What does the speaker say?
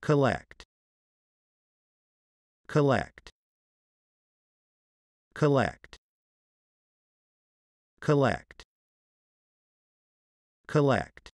collect collect collect collect collect